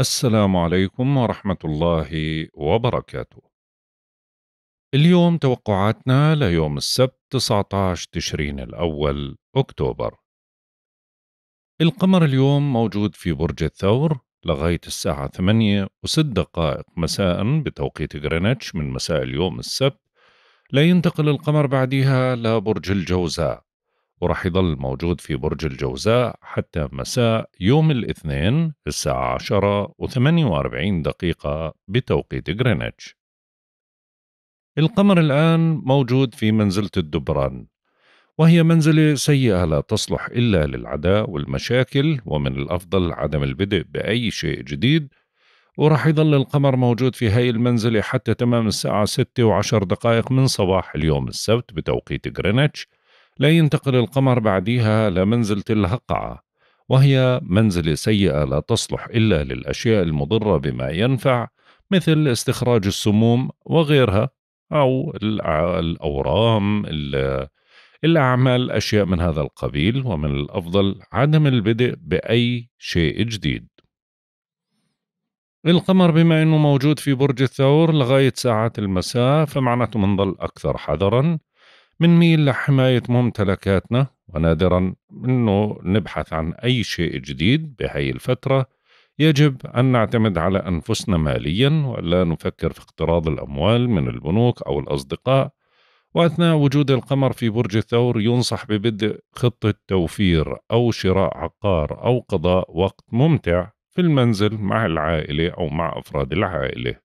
السلام عليكم ورحمة الله وبركاته. اليوم توقعاتنا ليوم السبت 19 تشرين الأول أكتوبر. القمر اليوم موجود في برج الثور لغاية الساعة 8 و6 دقائق مساء بتوقيت غرينتش من مساء اليوم السبت، لينتقل القمر بعدها لبرج الجوزاء وراح يضل موجود في برج الجوزاء حتى مساء يوم الاثنين الساعة 10 و48 دقيقة بتوقيت غرينتش القمر الآن موجود في منزلة الدبران وهي منزلة سيئة لا تصلح إلا للعداء والمشاكل ومن الأفضل عدم البدء بأي شيء جديد وراح يظل القمر موجود في هاي المنزلة حتى تمام الساعة 6 وعشر دقائق من صباح اليوم السبت بتوقيت غرينتش لا ينتقل القمر بعديها لمنزلة الهقعة وهي منزلة سيئة لا تصلح إلا للأشياء المضرة بما ينفع مثل استخراج السموم وغيرها أو الأورام الأعمال أشياء من هذا القبيل ومن الأفضل عدم البدء بأي شيء جديد القمر بما أنه موجود في برج الثور لغاية ساعات المساء فمعناته منظل أكثر حذراً منميل لحماية ممتلكاتنا ونادرا أنه نبحث عن أي شيء جديد بهاي الفترة يجب أن نعتمد على أنفسنا ماليا ولا نفكر في اقتراض الأموال من البنوك أو الأصدقاء وأثناء وجود القمر في برج الثور ينصح ببدء خطة توفير أو شراء عقار أو قضاء وقت ممتع في المنزل مع العائلة أو مع أفراد العائلة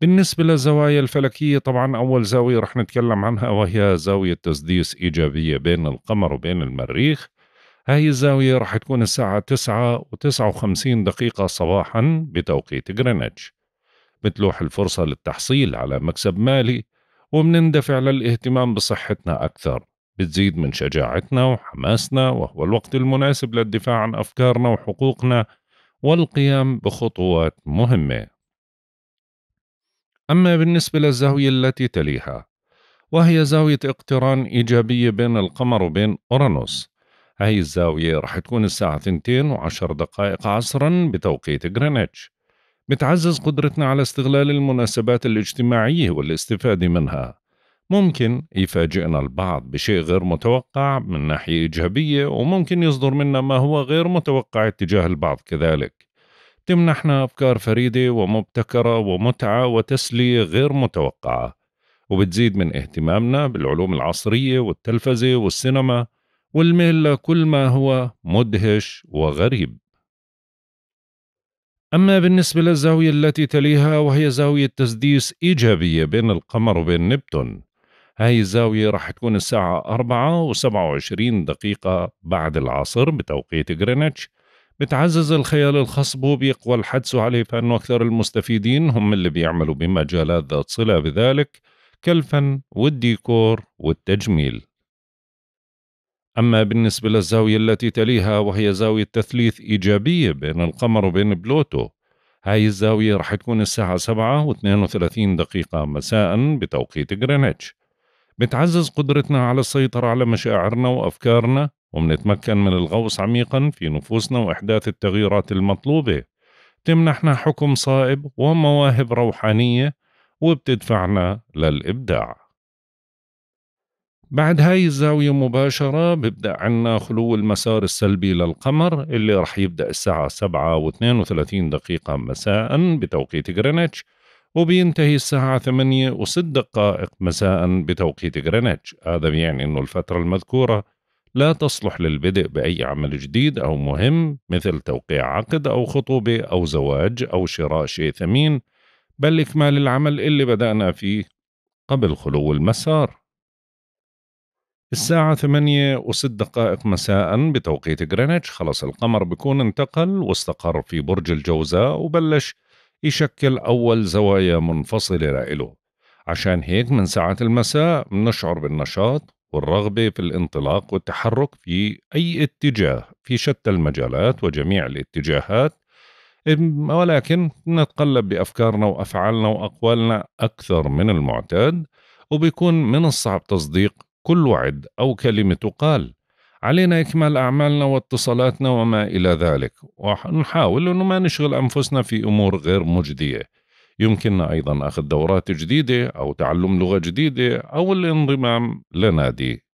بالنسبة للزوايا الفلكية طبعا أول زاوية رح نتكلم عنها وهي زاوية تسديس إيجابية بين القمر وبين المريخ هاي الزاوية رح تكون الساعة 9 و59 دقيقة صباحا بتوقيت غرينتش بتلوح الفرصة للتحصيل على مكسب مالي ومنندفع للاهتمام بصحتنا أكثر بتزيد من شجاعتنا وحماسنا وهو الوقت المناسب للدفاع عن أفكارنا وحقوقنا والقيام بخطوات مهمة أما بالنسبة للزاوية التي تليها وهي زاوية اقتران إيجابية بين القمر وبين أورانوس هاي الزاوية رح تكون الساعة 2 وعشر دقائق عصرا بتوقيت غرينتش بتعزز قدرتنا على استغلال المناسبات الاجتماعية والاستفادة منها ممكن يفاجئنا البعض بشيء غير متوقع من ناحية إيجابية وممكن يصدر منا ما هو غير متوقع اتجاه البعض كذلك تمنحنا أفكار فريدة ومبتكرة ومتعة وتسلية غير متوقعة وبتزيد من اهتمامنا بالعلوم العصرية والتلفزة والسينما والميل لكل ما هو مدهش وغريب أما بالنسبة للزاوية التي تليها وهي زاوية تسديس إيجابية بين القمر وبين نبتون هاي الزاوية راح تكون الساعة 4 و27 دقيقة بعد العصر بتوقيت غرينتش بتعزز الخيال الخصب وبيقوى الحدس عليه فإنه أكثر المستفيدين هم اللي بيعملوا بمجالات ذات صلة بذلك كالفن والديكور والتجميل أما بالنسبة للزاوية التي تليها وهي زاوية تثليث إيجابية بين القمر وبين بلوتو هاي الزاوية رح تكون الساعة 7 و 32 دقيقة مساء بتوقيت غرينتش بتعزز قدرتنا على السيطرة على مشاعرنا وأفكارنا وبنتمكن من الغوص عميقا في نفوسنا وإحداث التغييرات المطلوبة تمنحنا حكم صائب ومواهب روحانية وبتدفعنا للإبداع بعد هاي الزاوية مباشرة ببدأ عنا خلو المسار السلبي للقمر اللي رح يبدأ الساعة 7 و 32 دقيقة مساء بتوقيت غرينتش وبينتهي الساعة 8 و 6 دقائق مساء بتوقيت غرينتش هذا بيعني أنه الفترة المذكورة لا تصلح للبدء بأي عمل جديد أو مهم مثل توقيع عقد أو خطوبة أو زواج أو شراء شيء ثمين بل إكمال العمل اللي بدأنا فيه قبل خلو المسار الساعة ثمانية وست دقائق مساء بتوقيت غرينتش خلص القمر بكون انتقل واستقر في برج الجوزاء وبلش يشكل أول زوايا منفصلة لإله عشان هيك من ساعة المساء بنشعر بالنشاط والرغبة في الانطلاق والتحرك في أي اتجاه في شتى المجالات وجميع الاتجاهات ولكن نتقلب بأفكارنا وأفعالنا وأقوالنا أكثر من المعتاد وبيكون من الصعب تصديق كل وعد أو كلمة تقال علينا إكمال أعمالنا واتصالاتنا وما إلى ذلك ونحاول أنه ما نشغل أنفسنا في أمور غير مجدية يمكننا أيضا أخذ دورات جديدة أو تعلم لغة جديدة أو الانضمام لنادي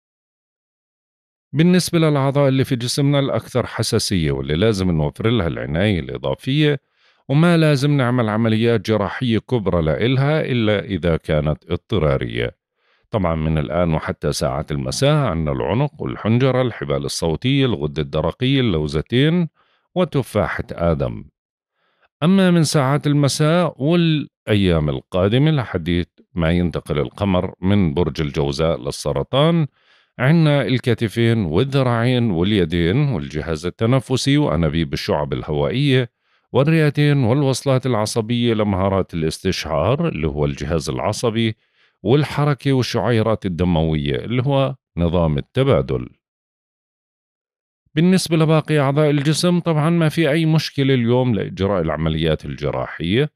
بالنسبة للأعضاء اللي في جسمنا الأكثر حساسية واللي لازم نوفر لها العناية الإضافية وما لازم نعمل عمليات جراحية كبرى لإلها إلا إذا كانت اضطرارية طبعا من الآن وحتى ساعات المساء عندنا العنق والحنجرة الحبال الصوتية الغدة الدرقية اللوزتين وتفاحة آدم أما من ساعات المساء والأيام القادمة لحديث ما ينتقل القمر من برج الجوزاء للسرطان عنا الكتفين والذراعين واليدين والجهاز التنفسي وأنابيب الشعب الهوائية والرئتين والوصلات العصبية لمهارات الاستشعار اللي هو الجهاز العصبي والحركة والشعيرات الدموية اللي هو نظام التبادل بالنسبة لباقي أعضاء الجسم طبعا ما في أي مشكلة اليوم لإجراء العمليات الجراحية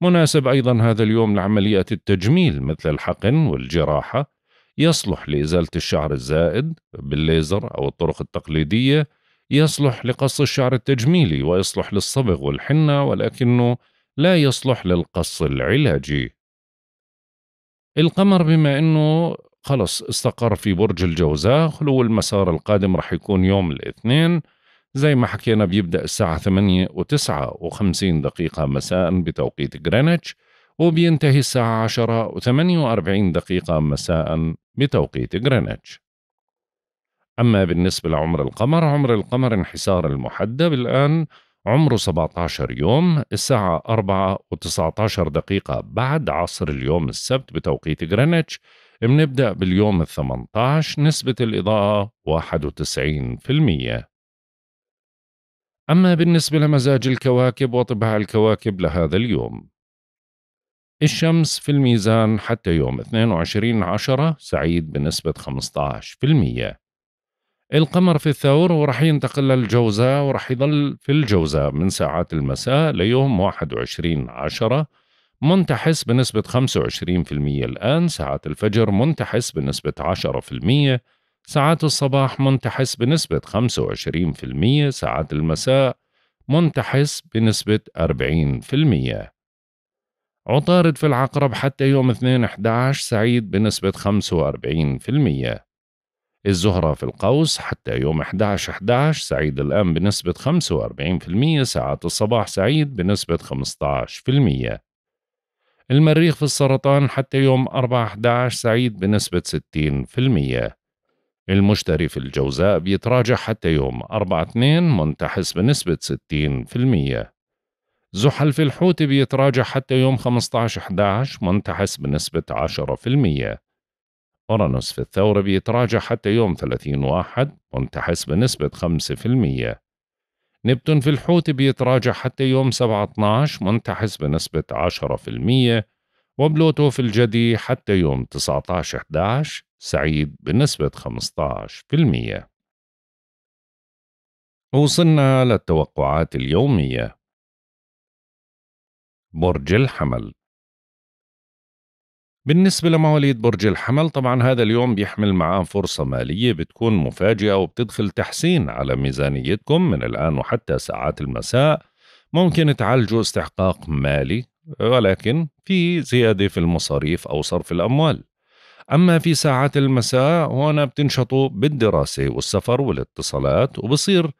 مناسب أيضا هذا اليوم لعمليات التجميل مثل الحقن والجراحة يصلح لإزالة الشعر الزائد بالليزر أو الطرق التقليدية يصلح لقص الشعر التجميلي ويصلح للصبغ والحنة ولكنه لا يصلح للقص العلاجي القمر بما أنه خلص استقر في برج الجوزاء خلو المسار القادم رح يكون يوم الاثنين زي ما حكينا بيبدأ الساعة 8 و9 دقيقة مساء بتوقيت جرينتش وبينتهي الساعة 10 و48 دقيقة مساء بتوقيت جرينتش أما بالنسبة لعمر القمر عمر القمر انحسار المحدب الآن عمره 17 يوم الساعة 4 و19 دقيقة بعد عصر اليوم السبت بتوقيت جرينتش بنبدأ باليوم ال 18 نسبة الإضاءة 91% أما بالنسبة لمزاج الكواكب وطبع الكواكب لهذا اليوم الشمس في الميزان حتى يوم 22 عشرة سعيد بنسبة 15% القمر في الثور ورح ينتقل للجوزاء ورح يظل في الجوزاء من ساعات المساء ليوم 21 عشرة منتحس بنسبة 25% الآن ساعات الفجر منتحس بنسبة 10% ساعات الصباح منتحس بنسبة 25% ساعات المساء منتحس بنسبة 40% عطارد في العقرب حتى يوم 2/11 سعيد بنسبة 45% الزهرة في القوس حتى يوم 11/11 سعيد الآن بنسبة 45% ساعات الصباح سعيد بنسبة 15% المريخ في السرطان حتى يوم 4/11 سعيد بنسبة 60% المشتري في الجوزاء بيتراجع حتى يوم 4/2 منتحس بنسبة 60% زحل في الحوت بيتراجع حتى يوم 15/11 منتحس بنسبة 10% أورانوس في الثورة بيتراجع حتى يوم 30/1 منتحس بنسبة نبتون في الحوت بيتراجع حتى يوم 7/12 منتحس بنسبة 10% وبلوتو في الجدي حتى يوم 19/11 سعيد بنسبة 15% وصلنا للتوقعات اليومية برج الحمل بالنسبة لمواليد برج الحمل طبعا هذا اليوم بيحمل معاه فرصة مالية بتكون مفاجئة وبتدخل تحسين على ميزانيتكم من الآن وحتى ساعات المساء ممكن تعالجوا استحقاق مالي ولكن في زيادة في المصاريف أو صرف الأموال أما في ساعات المساء هنا بتنشطوا بالدراسة والسفر والاتصالات وبصير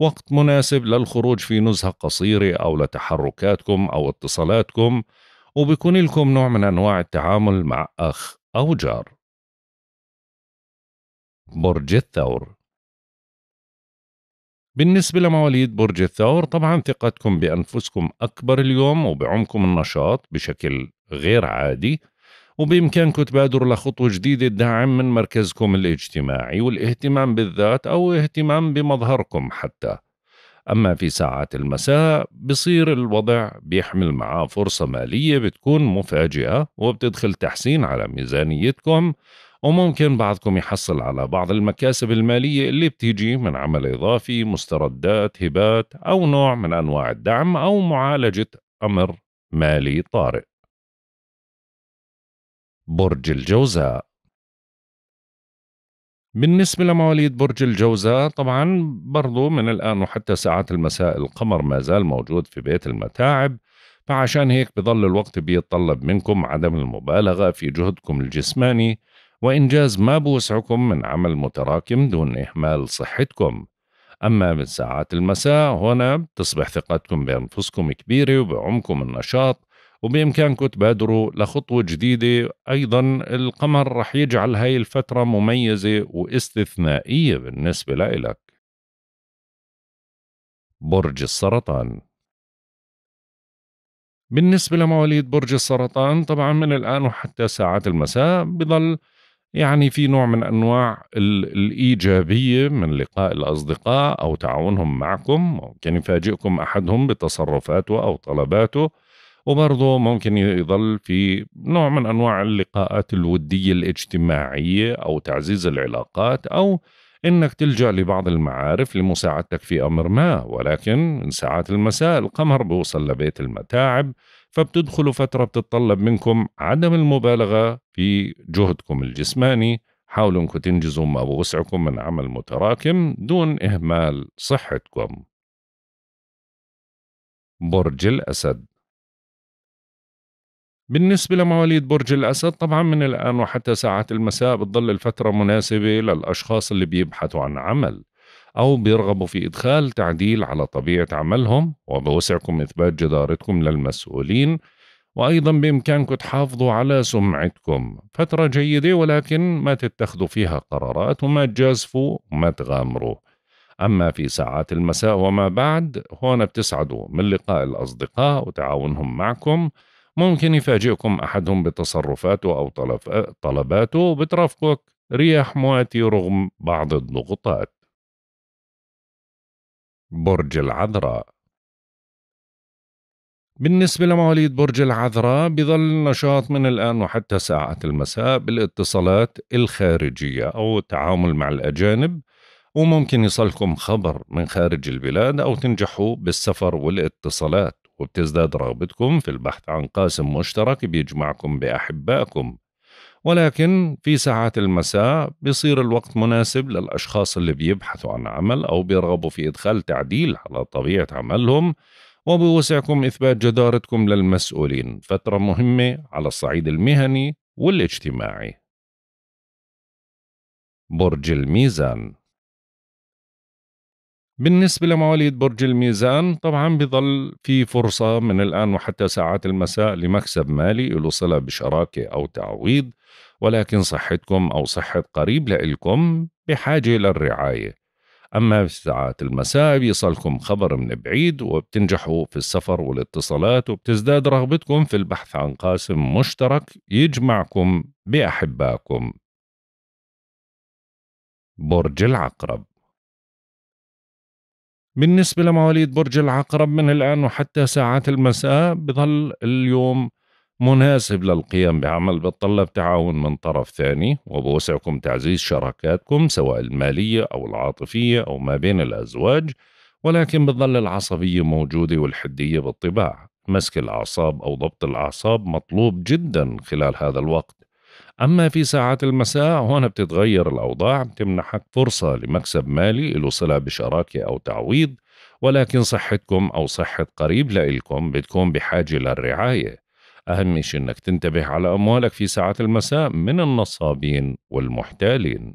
وقت مناسب للخروج في نزهة قصيرة أو لتحركاتكم أو اتصالاتكم وبيكون لكم نوع من أنواع التعامل مع أخ أو جار برج الثور بالنسبة لمواليد برج الثور طبعا ثقتكم بأنفسكم أكبر اليوم وبعمكم النشاط بشكل غير عادي وبإمكانكم تبادروا لخطوة جديدة الدعم من مركزكم الاجتماعي والاهتمام بالذات أو اهتمام بمظهركم حتى أما في ساعات المساء بصير الوضع بيحمل معاه فرصة مالية بتكون مفاجئة وبتدخل تحسين على ميزانيتكم وممكن بعضكم يحصل على بعض المكاسب المالية اللي بتيجي من عمل إضافي مستردات هبات أو نوع من أنواع الدعم أو معالجة أمر مالي طارئ برج الجوزاء بالنسبة لمواليد برج الجوزاء طبعا برضو من الآن وحتى ساعات المساء القمر ما زال موجود في بيت المتاعب فعشان هيك بضل الوقت بيتطلب منكم عدم المبالغة في جهدكم الجسماني وإنجاز ما بوسعكم من عمل متراكم دون إهمال صحتكم أما من ساعات المساء هنا بتصبح ثقتكم بأنفسكم كبيرة وبعمكم النشاط وبإمكانكم تبادروا لخطوة جديدة أيضا القمر رح يجعل هاي الفترة مميزة واستثنائية بالنسبة لإلك برج السرطان بالنسبة لمواليد برج السرطان طبعا من الآن وحتى ساعات المساء بضل يعني في نوع من أنواع الإيجابية من لقاء الأصدقاء أو تعاونهم معكم ممكن يفاجئكم أحدهم بتصرفاته أو طلباته وبرضه ممكن يظل في نوع من انواع اللقاءات الوديه الاجتماعيه او تعزيز العلاقات او انك تلجا لبعض المعارف لمساعدتك في امر ما ولكن من ساعات المساء القمر بوصل لبيت المتاعب فبتدخلوا فتره بتتطلب منكم عدم المبالغه في جهدكم الجسماني حاولوا انكم تنجزوا ما بوسعكم من عمل متراكم دون اهمال صحتكم برج الاسد بالنسبة لمواليد برج الأسد طبعا من الآن وحتى ساعات المساء بتظل الفترة مناسبة للأشخاص اللي بيبحثوا عن عمل أو بيرغبوا في إدخال تعديل على طبيعة عملهم وبوسعكم إثبات جدارتكم للمسؤولين وأيضا بإمكانكم تحافظوا على سمعتكم فترة جيدة ولكن ما تتخذوا فيها قرارات وما تجازفوا وما تغامروا أما في ساعات المساء وما بعد هون بتسعدوا من لقاء الأصدقاء وتعاونهم معكم ممكن يفاجئكم أحدهم بتصرفاته أو طلباته بترافقك رياح مواتي رغم بعض الضغوطات برج العذراء بالنسبة لمواليد برج العذراء بظل النشاط من الآن وحتى ساعة المساء بالاتصالات الخارجية أو التعامل مع الأجانب وممكن يصلكم خبر من خارج البلاد أو تنجحوا بالسفر والاتصالات وبتزداد رغبتكم في البحث عن قاسم مشترك بيجمعكم بأحبائكم ولكن في ساعات المساء بيصير الوقت مناسب للأشخاص اللي بيبحثوا عن عمل أو بيرغبوا في إدخال تعديل على طبيعة عملهم وبوسعكم إثبات جدارتكم للمسؤولين فترة مهمة على الصعيد المهني والاجتماعي برج الميزان بالنسبة لمواليد برج الميزان طبعا بظل في فرصة من الآن وحتى ساعات المساء لمكسب مالي له صلة بشراكة أو تعويض ولكن صحتكم أو صحة قريب لإلكم بحاجة للرعاية أما في ساعات المساء بيصلكم خبر من بعيد وبتنجحوا في السفر والاتصالات وبتزداد رغبتكم في البحث عن قاسم مشترك يجمعكم بأحبائكم برج العقرب بالنسبة لمواليد برج العقرب من الآن وحتى ساعات المساء بظل اليوم مناسب للقيام بعمل بتطلب تعاون من طرف ثاني وبوسعكم تعزيز شراكاتكم سواء المالية أو العاطفية أو ما بين الأزواج ولكن بتظل العصبية موجودة والحدية بالطباع مسك الأعصاب أو ضبط الأعصاب مطلوب جدا خلال هذا الوقت أما في ساعات المساء هنا بتتغير الأوضاع بتمنحك فرصة لمكسب مالي له صلة بشراكة أو تعويض ولكن صحتكم أو صحة قريب لإلكم بتكون بحاجة للرعاية أهم شيء أنك تنتبه على أموالك في ساعات المساء من النصابين والمحتالين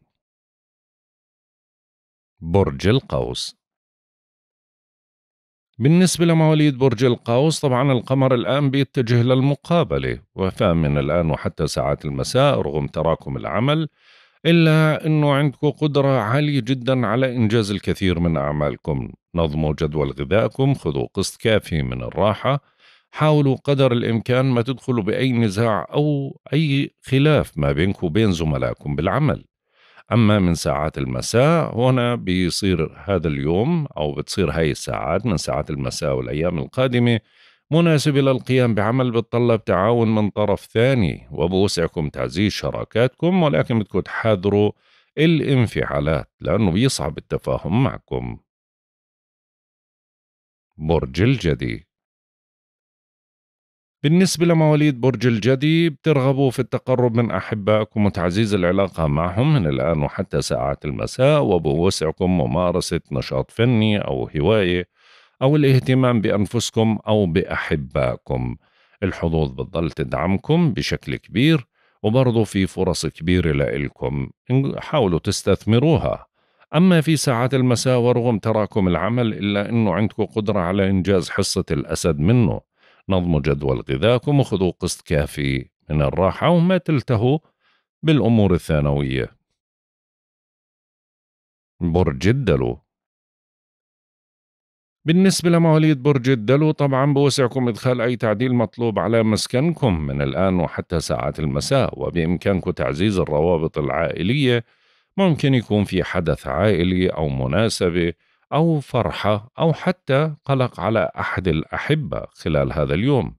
برج القوس بالنسبة لمواليد برج القوس طبعا القمر الآن بيتجه للمقابلة من الآن وحتى ساعات المساء رغم تراكم العمل إلا أنه عندكم قدرة عالية جدا على إنجاز الكثير من أعمالكم نظموا جدول غذائكم خذوا قسط كافي من الراحة حاولوا قدر الإمكان ما تدخلوا بأي نزاع أو أي خلاف ما بينكم وبين زملائكم بالعمل أما من ساعات المساء هنا بيصير هذا اليوم أو بتصير هاي الساعات من ساعات المساء والأيام القادمة مناسبة للقيام بعمل بتطلب تعاون من طرف ثاني وبوسعكم تعزيز شراكاتكم ولكن بدكم تحاذروا الانفعالات لأنه بيصعب التفاهم معكم برج الجدي بالنسبة لمواليد برج الجدي بترغبوا في التقرب من أحبائكم وتعزيز العلاقة معهم من الآن وحتى ساعات المساء وبوسعكم ممارسة نشاط فني أو هواية أو الاهتمام بأنفسكم أو بأحبائكم الحظوظ بتضل تدعمكم بشكل كبير وبرضو في فرص كبيرة لإلكم حاولوا تستثمروها أما في ساعات المساء ورغم تراكم العمل إلا أنه عندكم قدرة على إنجاز حصة الأسد منه نظموا جدول غذاكم وخذوا قسط كافي من الراحة وما تلتهوا بالأمور الثانوية برج الدلو بالنسبة لمواليد برج الدلو طبعا بوسعكم إدخال أي تعديل مطلوب على مسكنكم من الآن وحتى ساعات المساء وبإمكانكم تعزيز الروابط العائلية ممكن يكون في حدث عائلي أو مناسبة أو فرحة أو حتى قلق على أحد الأحبة خلال هذا اليوم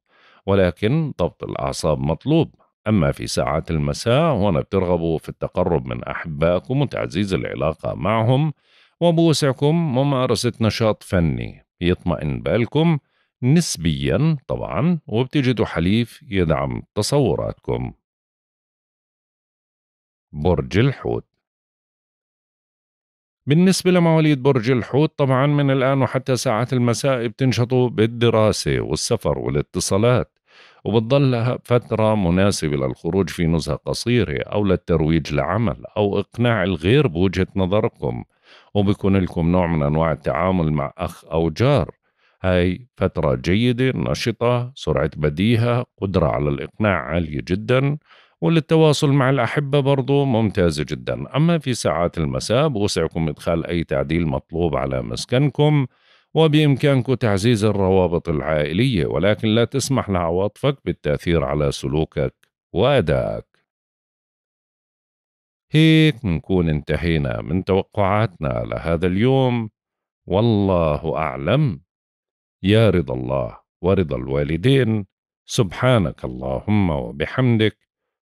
ولكن ضبط الأعصاب مطلوب أما في ساعات المساء هنا بترغبوا في التقرب من أحبائكم وتعزيز العلاقة معهم وبوسعكم ممارسة نشاط فني يطمئن بالكم نسبيا طبعا وبتجدوا حليف يدعم تصوراتكم برج الحوت بالنسبة لمواليد برج الحوت طبعا من الآن وحتى ساعات المساء بتنشطوا بالدراسة والسفر والاتصالات وبتضلها فترة مناسبة للخروج في نزهة قصيرة أو للترويج لعمل أو إقناع الغير بوجهة نظركم وبكون لكم نوع من أنواع التعامل مع أخ أو جار هاي فترة جيدة نشطة سرعة بديهة قدرة على الإقناع عالية جدا وللتواصل مع الأحبة برضو ممتازة جدا أما في ساعات المساء بوسعكم إدخال أي تعديل مطلوب على مسكنكم وبإمكانكم تعزيز الروابط العائلية ولكن لا تسمح لعواطفك بالتأثير على سلوكك وأدائك هيك نكون انتهينا من توقعاتنا لهذا اليوم والله أعلم يا رضا الله ورضا الوالدين سبحانك اللهم وبحمدك